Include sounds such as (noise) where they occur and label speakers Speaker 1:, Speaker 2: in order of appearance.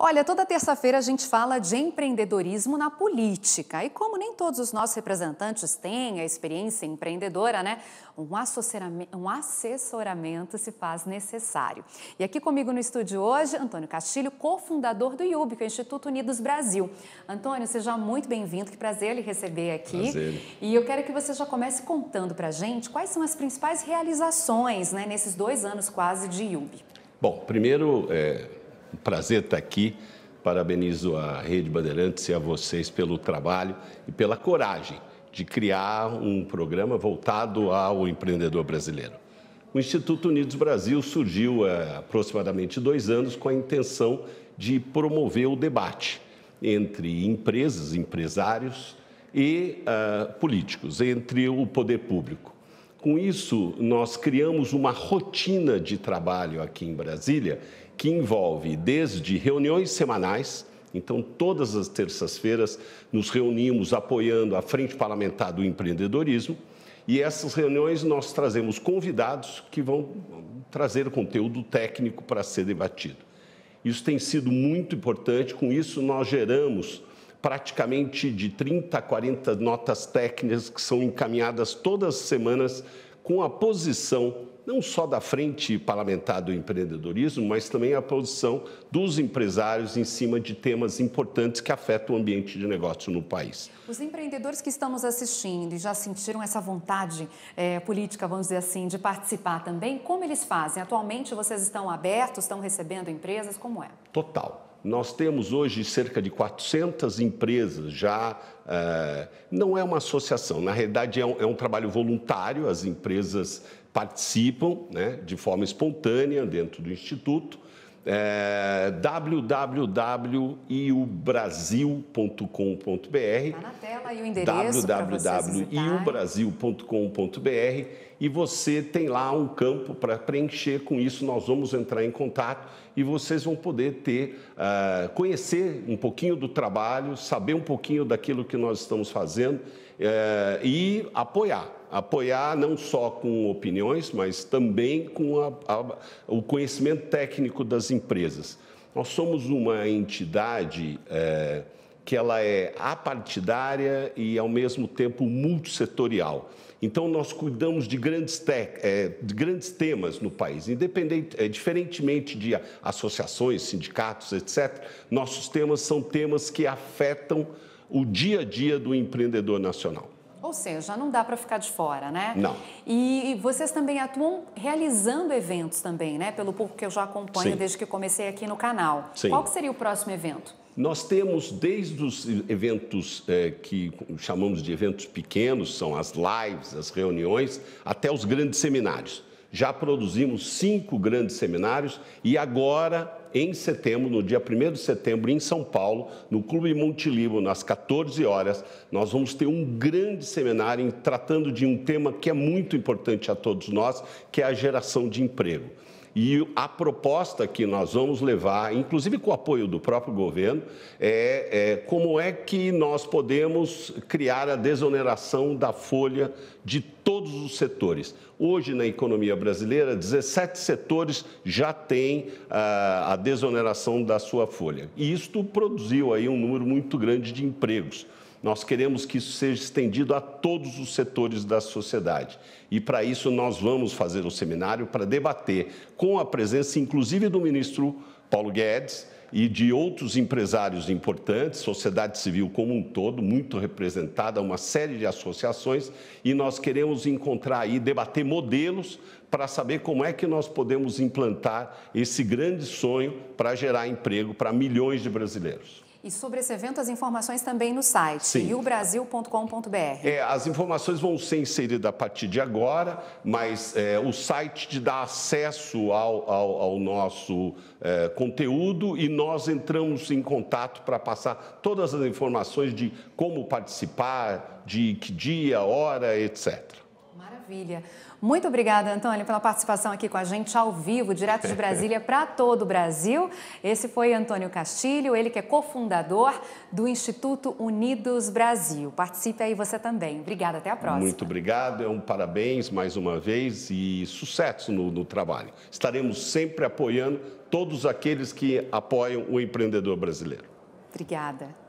Speaker 1: Olha, toda terça-feira a gente fala de empreendedorismo na política. E como nem todos os nossos representantes têm a experiência empreendedora, né? Um, assessoramento, um assessoramento se faz necessário. E aqui comigo no estúdio hoje, Antônio Castilho, cofundador do IUB, que é o Instituto Unidos Brasil. Antônio, seja muito bem-vindo, que prazer lhe receber aqui. Prazer. E eu quero que você já comece contando pra gente quais são as principais realizações né, nesses dois anos quase de IUB.
Speaker 2: Bom, primeiro. É um prazer estar aqui. Parabenizo a Rede Bandeirantes e a vocês pelo trabalho e pela coragem de criar um programa voltado ao empreendedor brasileiro. O Instituto Unidos Brasil surgiu há aproximadamente dois anos com a intenção de promover o debate entre empresas, empresários e uh, políticos, entre o poder público. Com isso, nós criamos uma rotina de trabalho aqui em Brasília que envolve desde reuniões semanais, então, todas as terças-feiras nos reunimos apoiando a Frente Parlamentar do Empreendedorismo e essas reuniões nós trazemos convidados que vão trazer conteúdo técnico para ser debatido. Isso tem sido muito importante, com isso nós geramos praticamente de 30 a 40 notas técnicas que são encaminhadas todas as semanas com a posição não só da frente parlamentar do empreendedorismo, mas também a posição dos empresários em cima de temas importantes que afetam o ambiente de negócio no país.
Speaker 1: Os empreendedores que estamos assistindo e já sentiram essa vontade é, política, vamos dizer assim, de participar também, como eles fazem? Atualmente vocês estão abertos, estão recebendo empresas, como é?
Speaker 2: Total. Nós temos hoje cerca de 400 empresas já. É, não é uma associação, na realidade é um, é um trabalho voluntário, as empresas participam né, de forma espontânea dentro do Instituto é, www.iubrasil.com.br. Está
Speaker 1: na tela aí o endereço
Speaker 2: www.iubrasil.com.br e você tem lá um campo para preencher. Com isso, nós vamos entrar em contato e vocês vão poder ter, uh, conhecer um pouquinho do trabalho, saber um pouquinho daquilo que nós estamos fazendo uh, e apoiar apoiar não só com opiniões, mas também com a, a, o conhecimento técnico das empresas. Nós somos uma entidade é, que ela é apartidária e, ao mesmo tempo, multissetorial. Então, nós cuidamos de grandes, é, de grandes temas no país. Independente, é, diferentemente de associações, sindicatos, etc., nossos temas são temas que afetam o dia a dia do empreendedor nacional.
Speaker 1: Ou seja, não dá para ficar de fora, né? Não. E, vocês também atuam realizando eventos também, né? Pelo pouco que eu já acompanho Sim. desde que comecei aqui no canal. Sim. Qual seria o próximo evento?
Speaker 2: Nós temos desde os eventos é, que chamamos de eventos pequenos, são as lives, as reuniões, até os grandes seminários já produzimos cinco grandes seminários e agora, em setembro, no dia 1 de setembro, em São Paulo, no Clube Montilivro, às 14 horas, nós vamos ter um grande seminário tratando de um tema que é muito importante a todos nós, que é a geração de emprego. E a proposta que nós vamos levar, inclusive com o apoio do próprio governo, é, é, como é que nós podemos criar a desoneração da folha de todos os setores. Hoje, na economia brasileira, 17 setores já têm a, ah, a desoneração da sua folha. E isto produziu aí um número muito grande de empregos. Nós queremos que isso seja estendido a todos os setores da sociedade. E para isso nós vamos fazer um seminário para debater, com a presença inclusive do ministro Paulo Guedes e de outros empresários importantes, sociedade civil como um todo, muito representada, uma série de associações, e nós queremos encontrar e debater modelos para saber como é que nós podemos implantar esse grande sonho para gerar emprego para milhões de brasileiros.
Speaker 1: E sobre esse evento, as informações também no site, riobrasil.com.br.
Speaker 2: É, as informações vão ser inseridas a partir de agora, mas é, o site te dá acesso ao, ao, ao nosso é, conteúdo e nós entramos em contato para passar todas as informações de como participar, de que dia, hora, etc.
Speaker 1: Maravilha. Muito obrigada, Antônio, pela participação aqui com a gente ao vivo, direto de (laughs) Brasília para todo o Brasil. Esse foi Antônio Castilho, ele que é cofundador do Instituto Unidos Brasil. Participe aí você também. Obrigada, até a próxima.
Speaker 2: Muito obrigado, é um parabéns mais uma vez e sucesso no, no trabalho. Estaremos sempre apoiando todos aqueles que apoiam o empreendedor brasileiro.
Speaker 1: Obrigada.